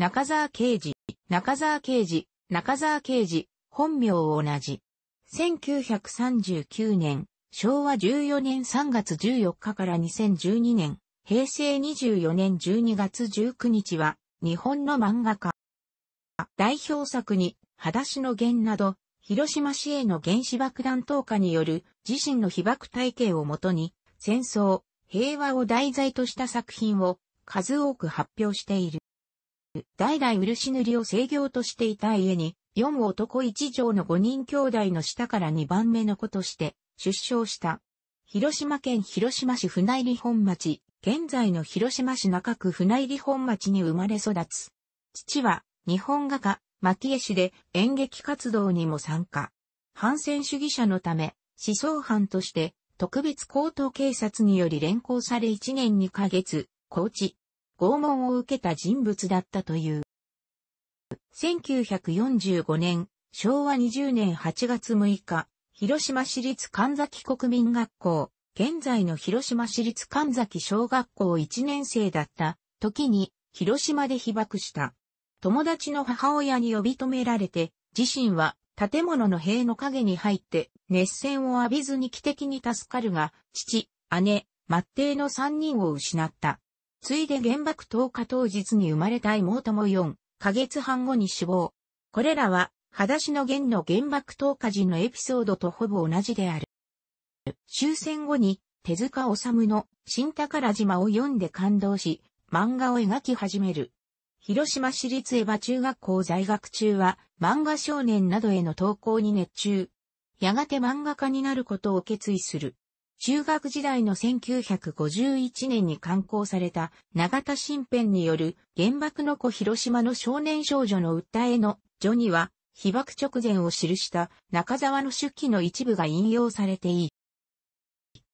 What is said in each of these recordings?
中沢啓治、中沢啓治、中沢啓治、本名同じ。1939年、昭和14年3月14日から2012年、平成24年12月19日は、日本の漫画家。代表作に、裸足の弦など、広島市への原子爆弾投下による自身の被爆体系をもとに、戦争、平和を題材とした作品を数多く発表している。代々漆塗りを制御としていた家に、四男一女の五人兄弟の下から二番目の子として出生した。広島県広島市船入本町、現在の広島市中区船入本町に生まれ育つ。父は日本画家、牧江氏で演劇活動にも参加。反戦主義者のため、思想犯として特別高等警察により連行され1年2ヶ月、高知、拷問を受けた人物だったという。1945年、昭和20年8月6日、広島市立神崎国民学校、現在の広島市立神崎小学校1年生だった時に広島で被爆した。友達の母親に呼び止められて、自身は建物の塀の陰に入って熱線を浴びずに奇笛に助かるが、父、姉、末帝の3人を失った。ついで原爆投下当日に生まれた妹も4ヶ月半後に死亡。これらは、裸足の弦の原爆投下時のエピソードとほぼ同じである。終戦後に手塚治虫の新宝島を読んで感動し、漫画を描き始める。広島市立エヴァ中学校在学中は漫画少年などへの投稿に熱中。やがて漫画家になることを決意する。中学時代の1951年に刊行された永田新編による原爆の子広島の少年少女の訴えの序には被爆直前を記した中沢の手記の一部が引用されていい。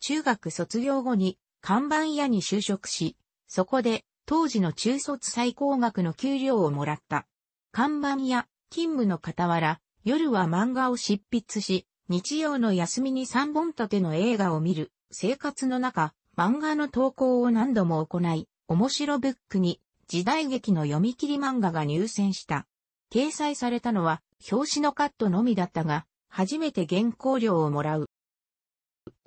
中学卒業後に看板屋に就職し、そこで当時の中卒最高額の給料をもらった。看板屋、勤務の傍ら、夜は漫画を執筆し、日曜の休みに3本立ての映画を見る、生活の中、漫画の投稿を何度も行い、面白ブックに時代劇の読み切り漫画が入選した。掲載されたのは表紙のカットのみだったが、初めて原稿料をもらう。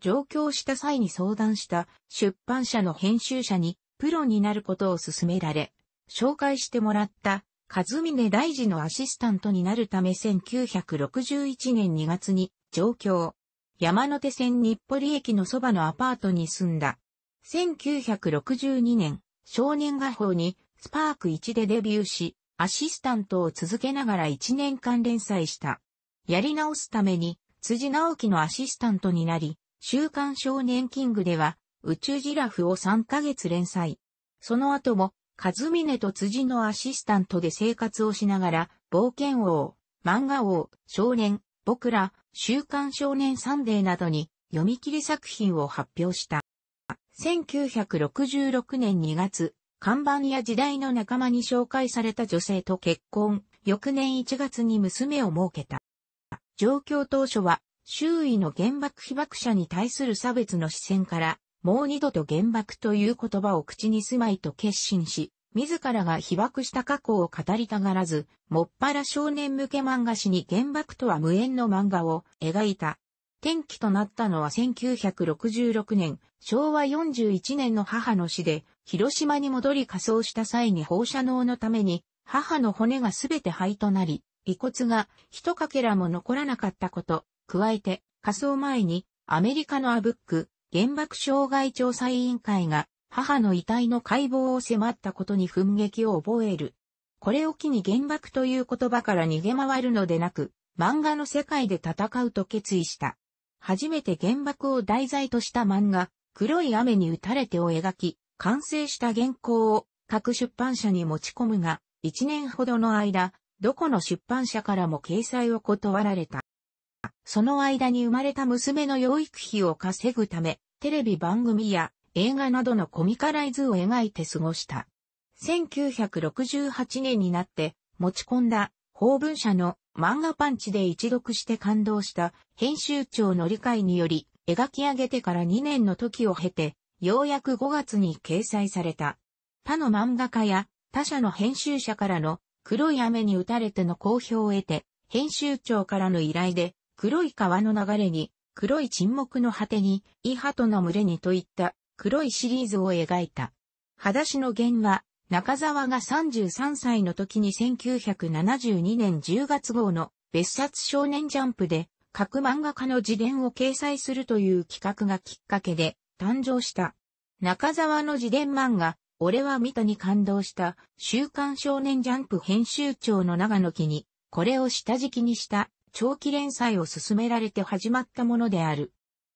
上京した際に相談した出版社の編集者にプロになることを勧められ、紹介してもらった和峰大臣のアシスタントになるため1961年2月に上京。山手線日暮里駅のそばのアパートに住んだ。1962年、少年画報にスパーク1でデビューし、アシスタントを続けながら1年間連載した。やり直すために、辻直樹のアシスタントになり、週刊少年キングでは、宇宙ジラフを3ヶ月連載。その後も、和峰と辻のアシスタントで生活をしながら、冒険王、漫画王、少年、僕ら、週刊少年サンデーなどに読み切り作品を発表した。1966年2月、看板や時代の仲間に紹介された女性と結婚、翌年1月に娘を設けた。状況当初は、周囲の原爆被爆者に対する差別の視線から、もう二度と原爆という言葉を口にすまいと決心し、自らが被爆した過去を語りたがらず、もっぱら少年向け漫画誌に原爆とは無縁の漫画を描いた。転機となったのは1966年、昭和41年の母の死で、広島に戻り火葬した際に放射能のために、母の骨がすべて灰となり、遺骨が一かけらも残らなかったこと、加えて、火葬前にアメリカのアブック、原爆障害調査委員会が母の遺体の解剖を迫ったことに憤激を覚える。これを機に原爆という言葉から逃げ回るのでなく、漫画の世界で戦うと決意した。初めて原爆を題材とした漫画、黒い雨に打たれてを描き、完成した原稿を各出版社に持ち込むが、一年ほどの間、どこの出版社からも掲載を断られた。その間に生まれた娘の養育費を稼ぐため、テレビ番組や映画などのコミカライズを描いて過ごした。1968年になって持ち込んだ法文社の漫画パンチで一読して感動した編集長の理解により描き上げてから2年の時を経てようやく5月に掲載された。他の漫画家や他社の編集者からの黒い雨に打たれての好評を得て編集長からの依頼で黒い川の流れに黒い沈黙の果てに、イハトの群れにといった黒いシリーズを描いた。裸足の弦は、中沢が33歳の時に1972年10月号の別冊少年ジャンプで各漫画家の自伝を掲載するという企画がきっかけで誕生した。中沢の自伝漫画、俺は見たに感動した週刊少年ジャンプ編集長の長野木に、これを下敷きにした長期連載を進められて始まったものである。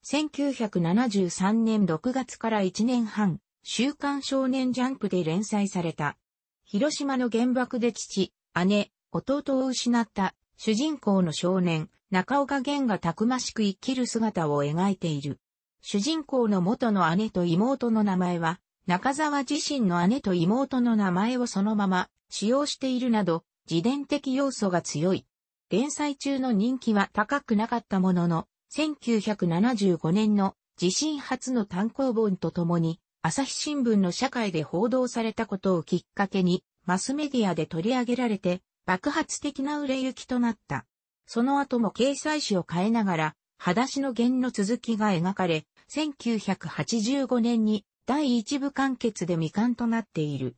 1973年6月から1年半、週刊少年ジャンプで連載された。広島の原爆で父、姉、弟を失った主人公の少年、中岡玄がたくましく生きる姿を描いている。主人公の元の姉と妹の名前は、中沢自身の姉と妹の名前をそのまま使用しているなど、自伝的要素が強い。連載中の人気は高くなかったものの、1975年の地震初の単行本とともに、朝日新聞の社会で報道されたことをきっかけに、マスメディアで取り上げられて、爆発的な売れ行きとなった。その後も掲載紙を変えながら、裸足の弦の続きが描かれ、1985年に第一部完結で未完となっている。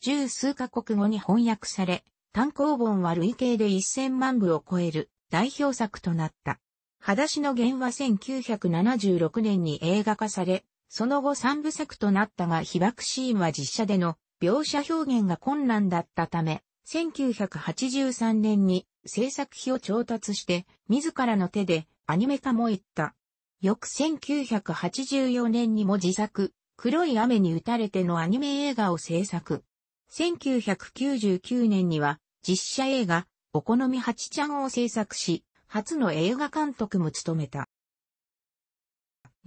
十数カ国語に翻訳され、単行本は累計で1000万部を超える代表作となった。裸足の弦は1976年に映画化され、その後三部作となったが被爆シーンは実写での描写表現が困難だったため、1983年に制作費を調達して自らの手でアニメ化もいった。翌1984年にも自作、黒い雨に打たれてのアニメ映画を制作。1999年には実写映画、お好み八ちゃんを制作し、初の映画監督も務めた。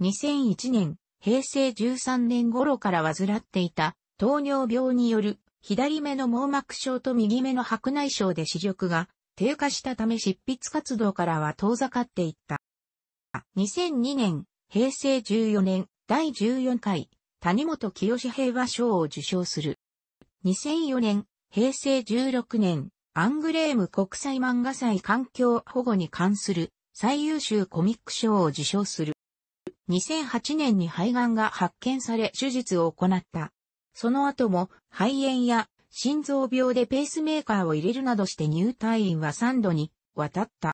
2001年、平成13年頃から患っていた糖尿病による左目の網膜症と右目の白内障で視力が低下したため執筆活動からは遠ざかっていった。2002年、平成14年、第14回、谷本清平和賞を受賞する。2004年、平成16年、アングレーム国際漫画祭環境保護に関する最優秀コミック賞を受賞する。2008年に肺がんが発見され手術を行った。その後も肺炎や心臓病でペースメーカーを入れるなどして入退院は3度に渡った。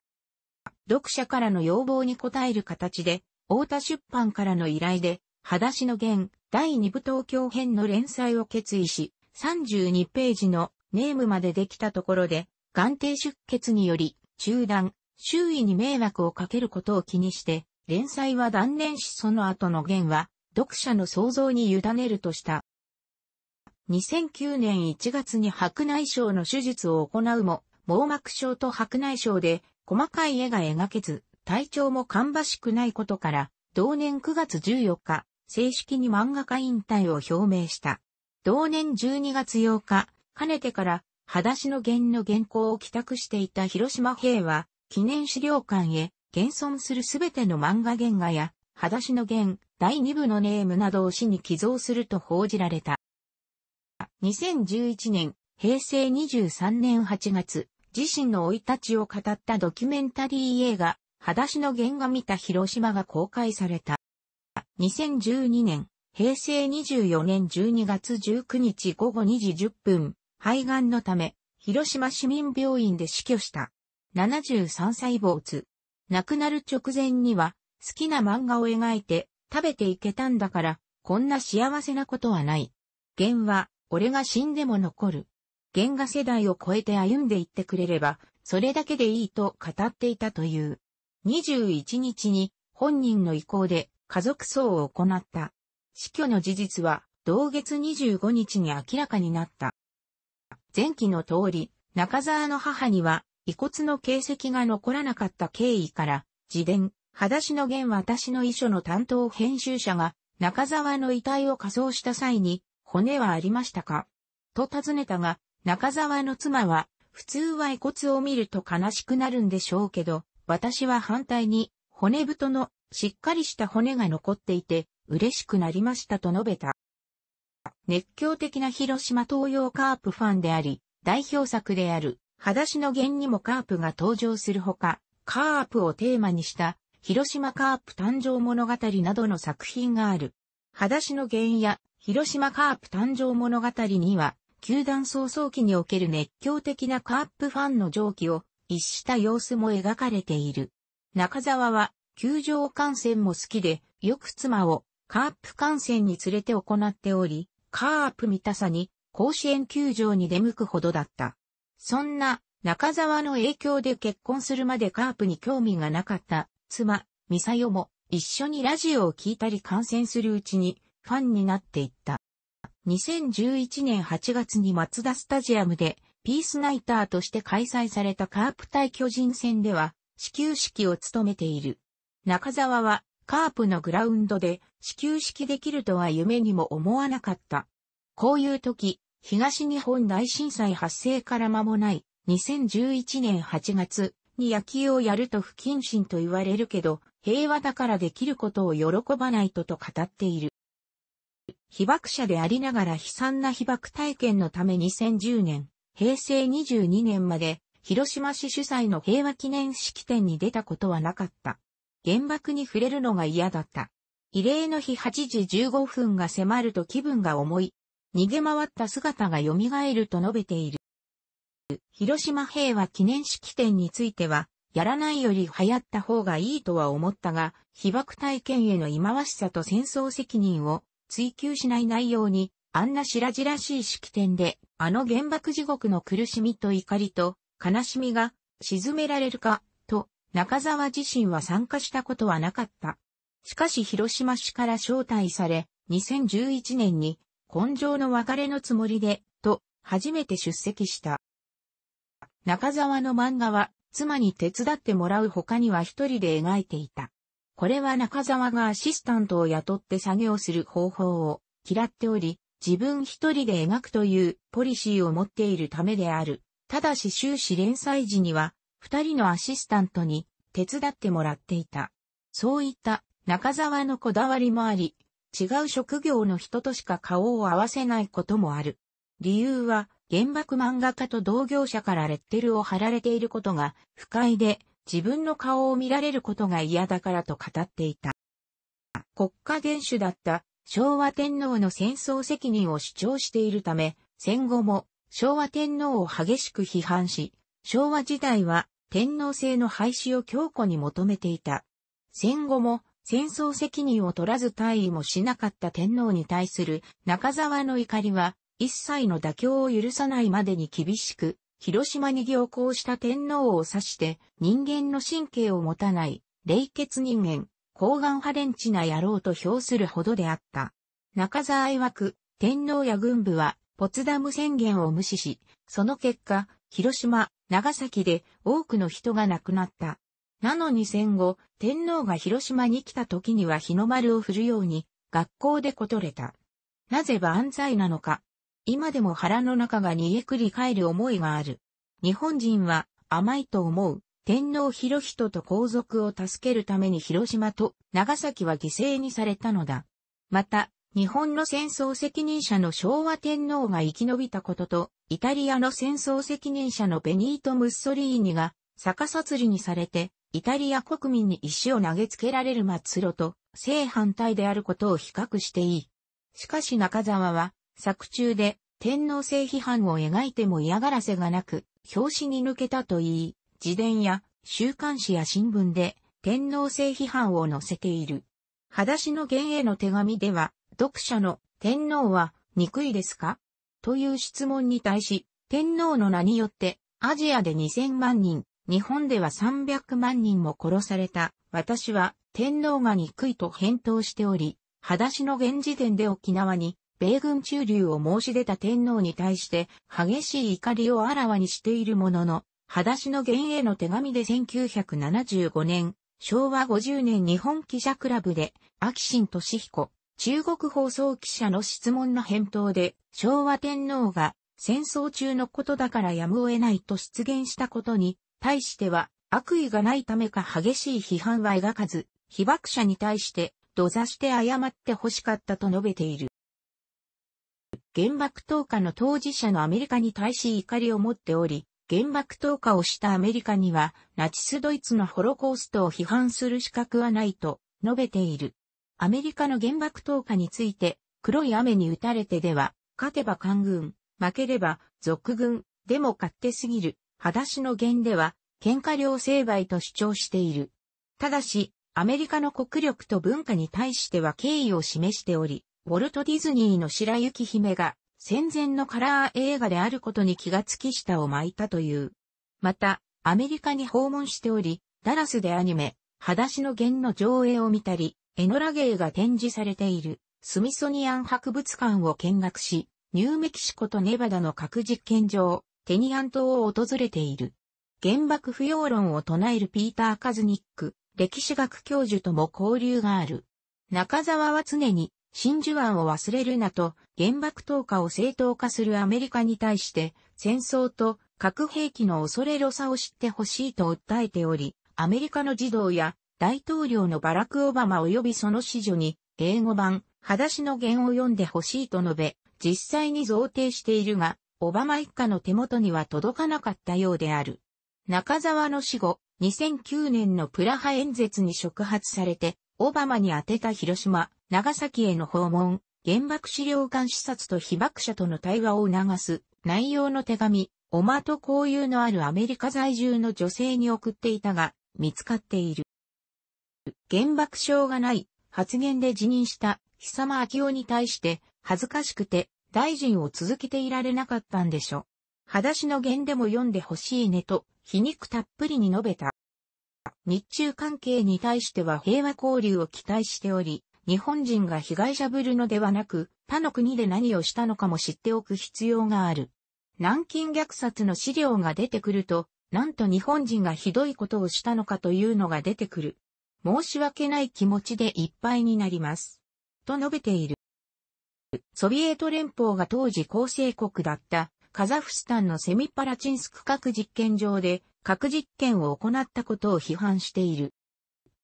読者からの要望に応える形で、大田出版からの依頼で、裸足の弦第2部東京編の連載を決意し、32ページのネームまでできたところで、眼底出血により中断、周囲に迷惑をかけることを気にして、連載は断念しその後の弦は、読者の想像に委ねるとした。2009年1月に白内障の手術を行うも、網膜症と白内障で細かい絵が描けず、体調も芳しくないことから、同年9月14日、正式に漫画家引退を表明した。同年12月8日、かねてから、裸足の弦の原稿を帰宅していた広島兵は、記念資料館へ、現存するすべての漫画原画や、裸足の弦、第2部のネームなどを市に寄贈すると報じられた。2011年、平成23年8月、自身の生い立ちを語ったドキュメンタリー映画、裸足の原画見た広島が公開された。2012年、平成24年12月19日午後2時10分、肺がんのため、広島市民病院で死去した。73歳没。亡くなる直前には、好きな漫画を描いて、食べていけたんだから、こんな幸せなことはない。原は、俺が死んでも残る。原が世代を超えて歩んでいってくれれば、それだけでいいと語っていたという。21日に、本人の意向で、家族葬を行った。死去の事実は同月25日に明らかになった。前期の通り、中沢の母には遺骨の形跡が残らなかった経緯から、自伝、裸足の弦私の遺書の担当編集者が中沢の遺体を仮装した際に、骨はありましたかと尋ねたが、中沢の妻は、普通は遺骨を見ると悲しくなるんでしょうけど、私は反対に、骨太のしっかりした骨が残っていて、嬉しくなりましたと述べた。熱狂的な広島東洋カープファンであり、代表作である、裸足の弦にもカープが登場するほか、カープをテーマにした、広島カープ誕生物語などの作品がある。裸足の弦や、広島カープ誕生物語には、球団早々期における熱狂的なカープファンの蒸気を一した様子も描かれている。中沢は、球場観戦も好きで、よく妻をカープ観戦に連れて行っており、カープ見たさに甲子園球場に出向くほどだった。そんな中沢の影響で結婚するまでカープに興味がなかった妻、ミサヨも一緒にラジオを聴いたり観戦するうちにファンになっていった。2011年8月に松田スタジアムでピースナイターとして開催されたカープ対巨人戦では始球式を務めている。中沢はカープのグラウンドで始球式できるとは夢にも思わなかった。こういう時、東日本大震災発生から間もない2011年8月に野球をやると不謹慎と言われるけど、平和だからできることを喜ばないとと語っている。被爆者でありながら悲惨な被爆体験のため2010年、平成22年まで広島市主催の平和記念式典に出たことはなかった。原爆に触れるのが嫌だった。慰霊の日8時15分が迫ると気分が重い。逃げ回った姿が蘇ると述べている。広島平和記念式典については、やらないより流行った方がいいとは思ったが、被爆体験への忌まわしさと戦争責任を追求しない内容に、あんな白々しい式典で、あの原爆地獄の苦しみと怒りと悲しみが沈められるか中沢自身は参加したことはなかった。しかし広島市から招待され、2011年に、根性の別れのつもりで、と、初めて出席した。中沢の漫画は、妻に手伝ってもらう他には一人で描いていた。これは中沢がアシスタントを雇って作業する方法を嫌っており、自分一人で描くというポリシーを持っているためである。ただし終始連載時には二人のアシスタントに手伝ってもらっていた。そういった中沢のこだわりもあり、違う職業の人としか顔を合わせないこともある。理由は原爆漫画家と同業者からレッテルを貼られていることが不快で自分の顔を見られることが嫌だからと語っていた。国家元首だった昭和天皇の戦争責任を主張しているため、戦後も昭和天皇を激しく批判し、昭和時代は天皇制の廃止を強固に求めていた。戦後も戦争責任を取らず退位もしなかった天皇に対する中沢の怒りは、一切の妥協を許さないまでに厳しく、広島に行幸した天皇を指して人間の神経を持たない、冷血人間、高顔派連地な野郎と評するほどであった。中沢曰く、天皇や軍部はポツダム宣言を無視し、その結果、広島、長崎で多くの人が亡くなった。なのに戦後、天皇が広島に来た時には日の丸を振るように、学校でことれた。なぜ万歳なのか。今でも腹の中が煮えくり返る思いがある。日本人は甘いと思う。天皇広人と皇族を助けるために広島と長崎は犠牲にされたのだ。また、日本の戦争責任者の昭和天皇が生き延びたことと、イタリアの戦争責任者のベニート・ムッソリーニが逆殺りにされて、イタリア国民に石を投げつけられる末路と正反対であることを比較していい。しかし中沢は作中で天皇制批判を描いても嫌がらせがなく、表紙に抜けたといい、自伝や週刊誌や新聞で天皇制批判を載せている。裸足の弦への手紙では、読者の天皇は憎いですかという質問に対し、天皇の名によって、アジアで2000万人、日本では300万人も殺された。私は天皇が憎いと返答しており、裸足の現時点で沖縄に米軍駐留を申し出た天皇に対して激しい怒りをあらわにしているものの、裸足の現への手紙で1975年、昭和50年日本記者クラブで、秋新俊彦、中国放送記者の質問の返答で、昭和天皇が戦争中のことだからやむを得ないと出現したことに、対しては悪意がないためか激しい批判は描かず、被爆者に対して土座して謝ってほしかったと述べている。原爆投下の当事者のアメリカに対し怒りを持っており、原爆投下をしたアメリカには、ナチスドイツのホロコーストを批判する資格はないと述べている。アメリカの原爆投下について、黒い雨に打たれてでは、勝てば官軍、負ければ俗軍、でも勝手すぎる、裸足の弦では、喧嘩両成敗と主張している。ただし、アメリカの国力と文化に対しては敬意を示しており、ウォルト・ディズニーの白雪姫が戦前のカラー映画であることに気がつき舌を巻いたという。また、アメリカに訪問しており、ダラスでアニメ、裸足の弦の上映を見たり、エノラゲーが展示されているスミソニアン博物館を見学し、ニューメキシコとネバダの核実験場、テニアン島を訪れている。原爆不要論を唱えるピーター・カズニック、歴史学教授とも交流がある。中沢は常に真珠湾を忘れるなと原爆投下を正当化するアメリカに対して戦争と核兵器の恐れろさを知ってほしいと訴えており、アメリカの児童や大統領のバラク・オバマ及びその子女に、英語版、裸足の言を読んでほしいと述べ、実際に贈呈しているが、オバマ一家の手元には届かなかったようである。中沢の死後、2009年のプラハ演説に触発されて、オバマに宛てた広島、長崎への訪問、原爆資料館視察と被爆者との対話を促す内容の手紙、おまと交友のあるアメリカ在住の女性に送っていたが、見つかっている。原爆症がない発言で辞任した久間昭夫に対して恥ずかしくて大臣を続けていられなかったんでしょ。裸足の言でも読んでほしいねと皮肉たっぷりに述べた。日中関係に対しては平和交流を期待しており、日本人が被害者ぶるのではなく、他の国で何をしたのかも知っておく必要がある。南京虐殺の資料が出てくると、なんと日本人がひどいことをしたのかというのが出てくる。申し訳ない気持ちでいっぱいになります。と述べている。ソビエト連邦が当時構成国だったカザフスタンのセミパラチンスク核実験場で核実験を行ったことを批判している。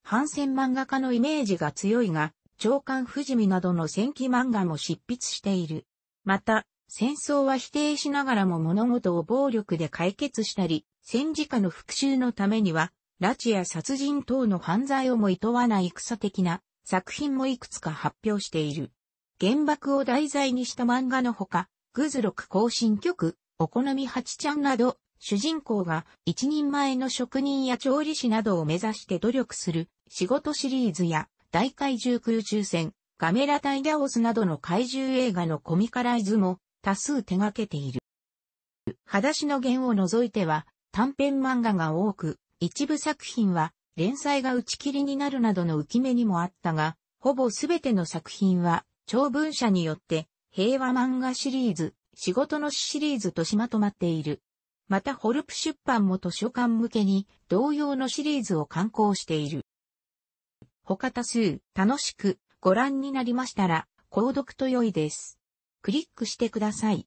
反戦漫画家のイメージが強いが、長官不死身などの戦記漫画も執筆している。また、戦争は否定しながらも物事を暴力で解決したり、戦時下の復讐のためには拉致や殺人等の犯罪をも厭わない草的な作品もいくつか発表している。原爆を題材にした漫画のほか、グズロク行進曲、お好み八ちゃんなど、主人公が一人前の職人や調理師などを目指して努力する仕事シリーズや大怪獣空中戦、ガメラ対ダオスなどの怪獣映画のコミカライズも多数手掛けている。裸足の弦を除いては短編漫画が多く、一部作品は連載が打ち切りになるなどの浮き目にもあったが、ほぼすべての作品は長文社によって平和漫画シリーズ、仕事のシリーズとしまとまっている。またホルプ出版も図書館向けに同様のシリーズを刊行している。他多数楽しくご覧になりましたら、購読と良いです。クリックしてください。